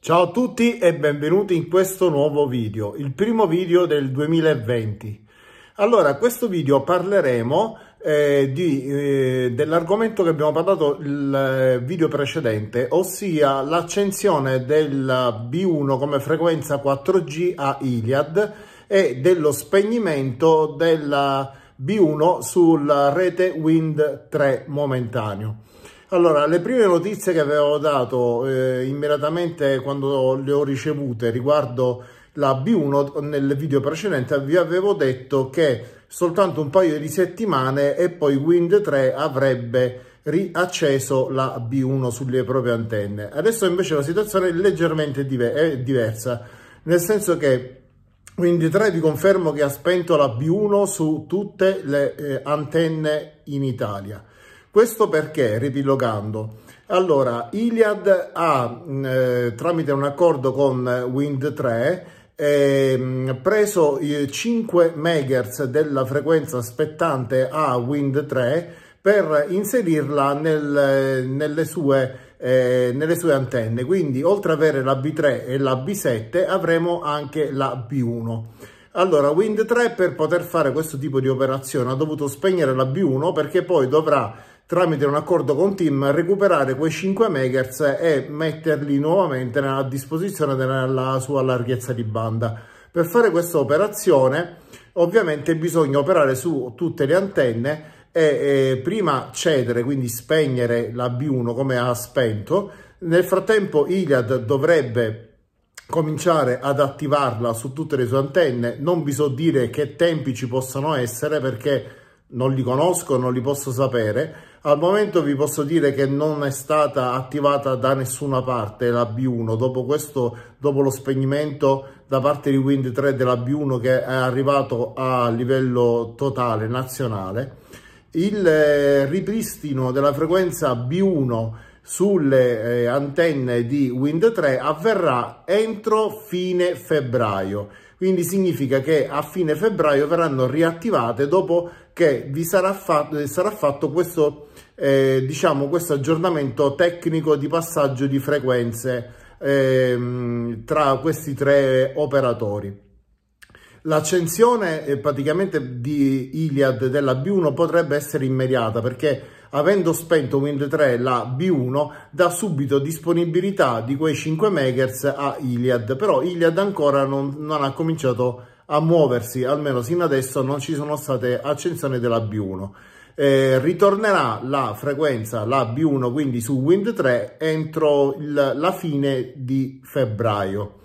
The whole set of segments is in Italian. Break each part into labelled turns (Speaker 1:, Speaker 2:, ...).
Speaker 1: Ciao a tutti e benvenuti in questo nuovo video, il primo video del 2020. Allora, questo video parleremo eh, eh, dell'argomento che abbiamo parlato il eh, video precedente, ossia l'accensione della B1 come frequenza 4G a Iliad e dello spegnimento della B1 sulla rete Wind 3 momentaneo. Allora, le prime notizie che avevo dato eh, immediatamente quando le ho ricevute riguardo la B1 nel video precedente vi avevo detto che soltanto un paio di settimane e poi Wind 3 avrebbe riacceso la B1 sulle proprie antenne. Adesso invece la situazione è leggermente diver diversa, nel senso che Wind 3 vi confermo che ha spento la B1 su tutte le eh, antenne in Italia. Questo perché, ripilogando, allora Iliad ha, eh, tramite un accordo con Wind 3, eh, preso i 5 MHz della frequenza aspettante a Wind 3 per inserirla nel, nelle, sue, eh, nelle, sue, antenne. Quindi oltre ad avere la B3 e la B7 avremo anche la B1. Allora, Wind 3 per poter fare questo tipo di operazione ha dovuto spegnere la B1 perché poi dovrà tramite un accordo con Tim recuperare quei 5 MHz e metterli nuovamente a disposizione della sua larghezza di banda. Per fare questa operazione ovviamente bisogna operare su tutte le antenne e, e prima cedere, quindi spegnere la B1 come ha spento. Nel frattempo Iliad dovrebbe cominciare ad attivarla su tutte le sue antenne. Non vi so dire che tempi ci possano essere perché non li conosco, non li posso sapere, al momento vi posso dire che non è stata attivata da nessuna parte la B1, dopo, questo, dopo lo spegnimento da parte di Wind 3 della B1 che è arrivato a livello totale nazionale, il eh, ripristino della frequenza B1 sulle eh, antenne di Wind 3 avverrà entro fine febbraio quindi significa che a fine febbraio verranno riattivate dopo che vi sarà fatto, sarà fatto questo eh, diciamo questo aggiornamento tecnico di passaggio di frequenze eh, tra questi tre operatori. L'accensione eh, praticamente di Iliad della B1 potrebbe essere immediata perché avendo spento Wind 3 la B1 dà subito disponibilità di quei 5 MHz a Iliad, però Iliad ancora non, non ha cominciato a muoversi, almeno fino adesso non ci sono state accensioni della B1 eh, ritornerà la frequenza, la B1, quindi su Wind 3, entro il, la fine di febbraio.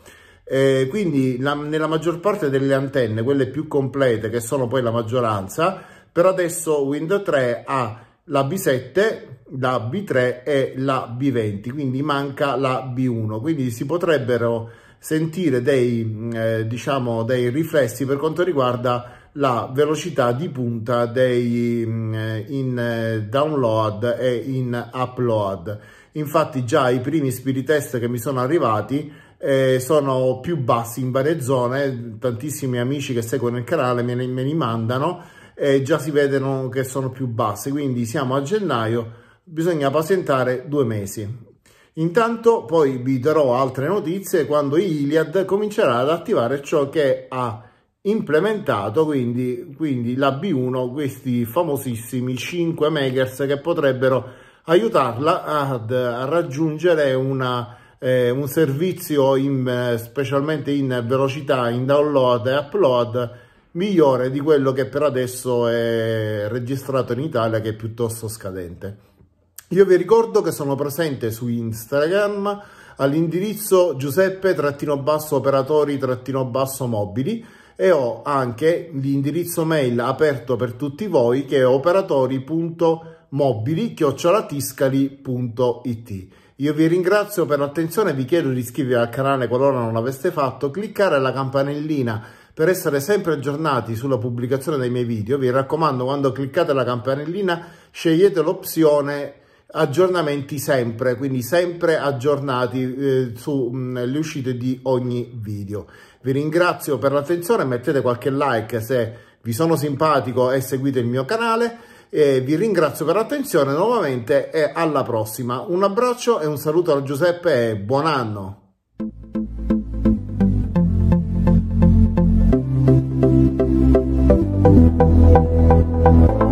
Speaker 1: Eh, quindi la, nella maggior parte delle antenne, quelle più complete, che sono poi la maggioranza, per adesso Wind 3 ha la B7, la B3 e la B20, quindi manca la B1, quindi si potrebbero sentire dei, mm, eh, diciamo, dei riflessi per quanto riguarda la velocità di punta dei, mm, in eh, download e in upload. Infatti già i primi spirit test che mi sono arrivati eh, sono più bassi in varie zone, tantissimi amici che seguono il canale me, me li mandano e già si vedono che sono più basse, quindi siamo a gennaio, bisogna pazientare due mesi. Intanto poi vi darò altre notizie quando Iliad comincerà ad attivare ciò che ha implementato quindi, quindi la B1 questi famosissimi 5 makers che potrebbero aiutarla ad raggiungere una, eh, un servizio in, eh, specialmente in velocità in download e upload migliore di quello che per adesso è registrato in Italia che è piuttosto scadente. Io vi ricordo che sono presente su Instagram all'indirizzo giuseppe-operatori-mobili e ho anche l'indirizzo mail aperto per tutti voi che è operatori.mobili.it. io vi ringrazio per l'attenzione, vi chiedo di iscrivervi al canale qualora non l'aveste fatto, cliccare la campanellina per essere sempre aggiornati sulla pubblicazione dei miei video. Vi raccomando, quando cliccate la campanellina scegliete l'opzione aggiornamenti sempre, quindi sempre aggiornati eh, sulle mm, uscite di ogni video. Vi ringrazio per l'attenzione, mettete qualche like se vi sono simpatico e seguite il mio canale. E vi ringrazio per l'attenzione nuovamente e alla prossima. Un abbraccio e un saluto da Giuseppe e buon anno! Thank you.